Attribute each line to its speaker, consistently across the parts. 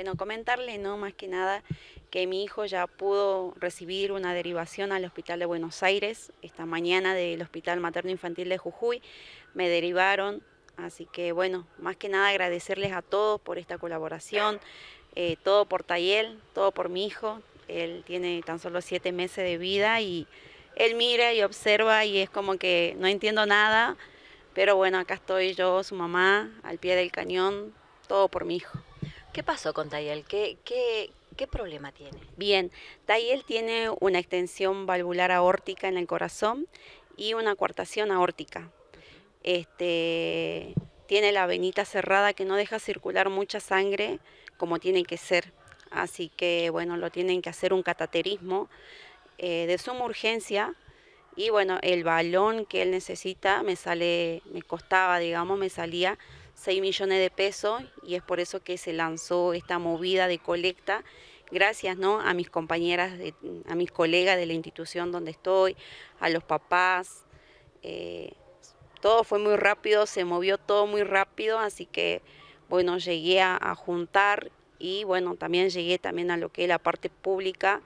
Speaker 1: Bueno, comentarle, ¿no? Más que nada que mi hijo ya pudo recibir una derivación al Hospital de Buenos Aires esta mañana del Hospital Materno Infantil de Jujuy. Me derivaron, así que bueno, más que nada agradecerles a todos por esta colaboración, eh, todo por Tayel, todo por mi hijo. Él tiene tan solo siete meses de vida y él mira y observa y es como que no entiendo nada, pero bueno, acá estoy yo, su mamá, al pie del cañón, todo por mi hijo. ¿Qué pasó con Tayel? ¿Qué,
Speaker 2: problema tiene?
Speaker 1: Bien, Tayel tiene una extensión valvular aórtica en el corazón y una coartación aórtica. Este, tiene la venita cerrada que no deja circular mucha sangre como tiene que ser. Así que bueno, lo tienen que hacer un cataterismo eh, de suma urgencia y bueno, el balón que él necesita me sale, me costaba, digamos, me salía 6 millones de pesos y es por eso que se lanzó esta movida de colecta. Gracias ¿no? a mis compañeras, a mis colegas de la institución donde estoy, a los papás. Eh, todo fue muy rápido, se movió todo muy rápido, así que bueno, llegué a, a juntar y bueno, también llegué también a lo que es la parte pública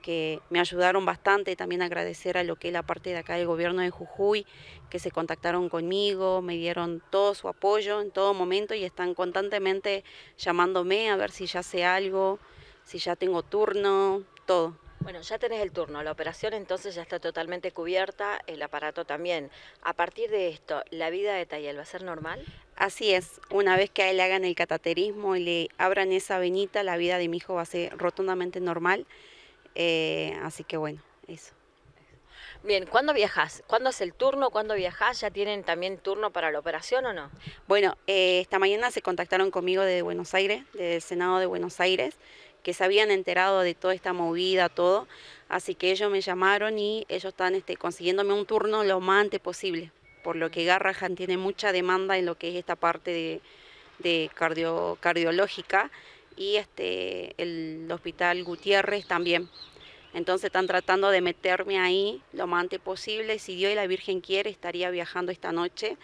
Speaker 1: que me ayudaron bastante. y También agradecer a lo que es la parte de acá del gobierno de Jujuy, que se contactaron conmigo, me dieron todo su apoyo en todo momento y están constantemente llamándome a ver si ya sé algo, si ya tengo turno, todo.
Speaker 2: Bueno, ya tenés el turno, la operación entonces ya está totalmente cubierta, el aparato también. A partir de esto, ¿la vida de Tayel va a ser normal?
Speaker 1: Así es, una vez que a él le hagan el cataterismo y le abran esa venita, la vida de mi hijo va a ser rotundamente normal. Eh, así que bueno, eso.
Speaker 2: Bien, ¿cuándo viajas? ¿Cuándo es el turno? ¿Cuándo viajas? ¿Ya tienen también turno para la operación o no?
Speaker 1: Bueno, eh, esta mañana se contactaron conmigo de Buenos Aires, del Senado de Buenos Aires, que se habían enterado de toda esta movida, todo. Así que ellos me llamaron y ellos están este, consiguiéndome un turno lo más antes posible, por lo que Garrahan tiene mucha demanda en lo que es esta parte de, de cardiológica y este, el Hospital Gutiérrez también. Entonces están tratando de meterme ahí lo más antes posible. Si Dios y la Virgen quiere, estaría viajando esta noche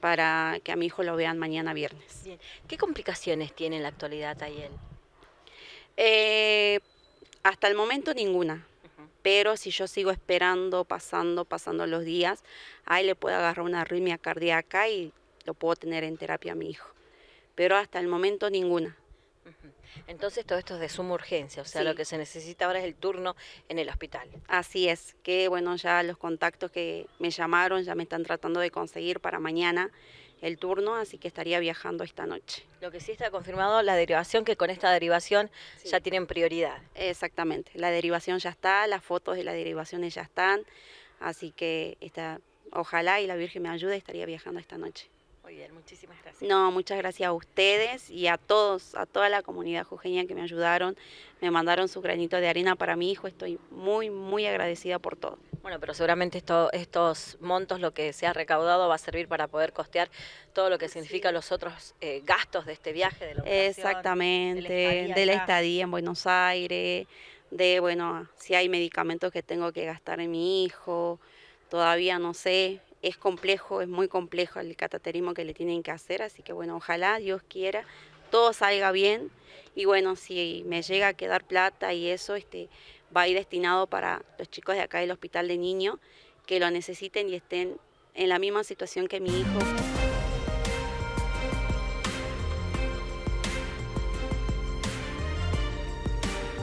Speaker 1: para que a mi hijo lo vean mañana viernes. ¿Qué complicaciones tiene en la actualidad Tayel? Eh, hasta el momento ninguna. Pero si yo sigo esperando, pasando, pasando los días, ahí le puedo agarrar una arritmia cardíaca y lo puedo tener en terapia a mi hijo. Pero hasta el momento ninguna. Entonces todo esto es de suma urgencia, o sea, lo que se necesita
Speaker 2: ahora es el turno en el hospital.
Speaker 1: Así es, que bueno, ya los contactos que me llamaron ya me están tratando de conseguir para mañana el turno, así que estaría viajando esta noche.
Speaker 2: Lo que sí está confirmado,
Speaker 1: la derivación, que con esta derivación ya tienen prioridad. Exactamente, la derivación ya está, las fotos de las derivaciones ya están, así que está, ojalá y la Virgen me ayude, estaría viajando esta noche.
Speaker 2: Muchísimas gracias. No,
Speaker 1: muchas gracias a ustedes y a todos, a toda la comunidad jujeña que me ayudaron, me mandaron su granito de arena para mi hijo. Estoy muy, muy agradecida
Speaker 2: por todo. Bueno, pero seguramente estos montos, lo que se ha recaudado, va a servir para poder costear todo lo que significa los otros eh, gastos de este viaje. De Exactamente,
Speaker 1: de la estadía en Buenos Aires, de, bueno, si hay medicamentos que tengo que gastar en mi hijo, todavía no sé, es complejo, es muy complejo el cateterismo que le tienen que hacer, así que bueno, ojalá Dios quiera todo salga bien y bueno, si me llega a quedar plata y eso, este, va a ir destinado para los chicos de acá del hospital de niños que lo necesiten y estén en la misma situación que mi hijo.